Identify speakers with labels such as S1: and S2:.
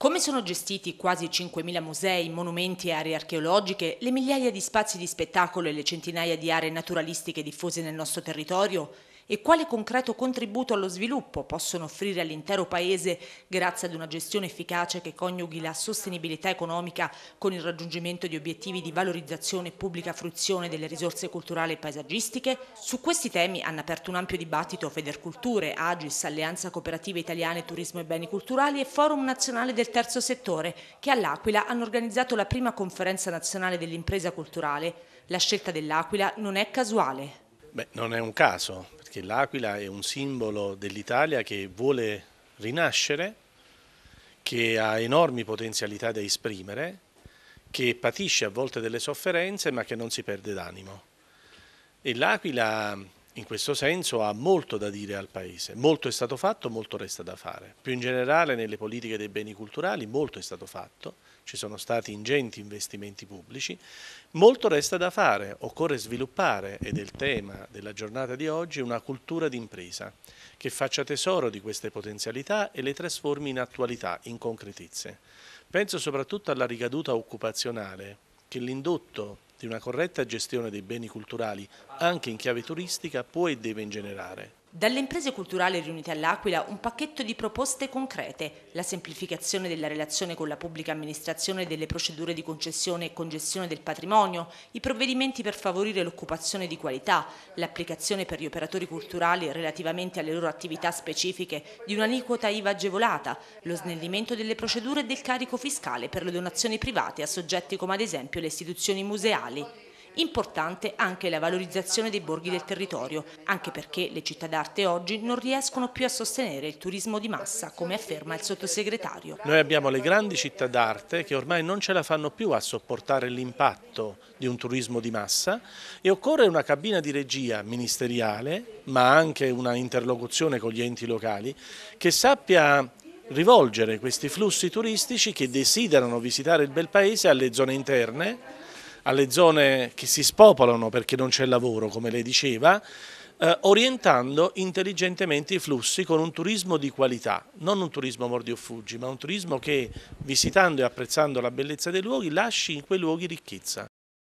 S1: Come sono gestiti i quasi 5.000 musei, monumenti e aree archeologiche, le migliaia di spazi di spettacolo e le centinaia di aree naturalistiche diffuse nel nostro territorio? e quale concreto contributo allo sviluppo possono offrire all'intero Paese grazie ad una gestione efficace che coniughi la sostenibilità economica con il raggiungimento di obiettivi di valorizzazione e pubblica fruizione delle risorse culturali e paesaggistiche? Su questi temi hanno aperto un ampio dibattito Federculture, Agis, Alleanza Cooperativa Italiana Turismo e Beni Culturali e Forum Nazionale del Terzo Settore che all'Aquila hanno organizzato la prima conferenza nazionale dell'impresa culturale. La scelta dell'Aquila non è casuale.
S2: Beh, non è un caso, che l'Aquila è un simbolo dell'Italia che vuole rinascere, che ha enormi potenzialità da esprimere, che patisce a volte delle sofferenze ma che non si perde d'animo. E l'Aquila in questo senso ha molto da dire al Paese. Molto è stato fatto, molto resta da fare. Più in generale nelle politiche dei beni culturali molto è stato fatto, ci sono stati ingenti investimenti pubblici, molto resta da fare. Occorre sviluppare, ed è il tema della giornata di oggi, una cultura d'impresa che faccia tesoro di queste potenzialità e le trasformi in attualità, in concretezze. Penso soprattutto alla ricaduta occupazionale che l'indotto di una corretta gestione dei beni culturali anche in chiave turistica può e deve ingenerare.
S1: Dalle imprese culturali riunite all'Aquila un pacchetto di proposte concrete, la semplificazione della relazione con la pubblica amministrazione delle procedure di concessione e congestione del patrimonio, i provvedimenti per favorire l'occupazione di qualità, l'applicazione per gli operatori culturali relativamente alle loro attività specifiche di un'aliquota IVA agevolata, lo snellimento delle procedure e del carico fiscale per le donazioni private a soggetti come ad esempio le istituzioni museali. Importante anche la valorizzazione dei borghi del territorio, anche perché le città d'arte oggi non riescono più a sostenere il turismo di massa, come afferma il sottosegretario. Noi
S2: abbiamo le grandi città d'arte che ormai non ce la fanno più a sopportare l'impatto di un turismo di massa e occorre una cabina di regia ministeriale, ma anche una interlocuzione con gli enti locali, che sappia rivolgere questi flussi turistici che desiderano visitare il bel paese alle zone interne alle zone che si spopolano perché non c'è lavoro, come lei diceva, eh, orientando intelligentemente i flussi con un turismo di qualità, non un turismo mordi o fuggi, ma un turismo che visitando e apprezzando la bellezza dei luoghi lasci in quei luoghi ricchezza.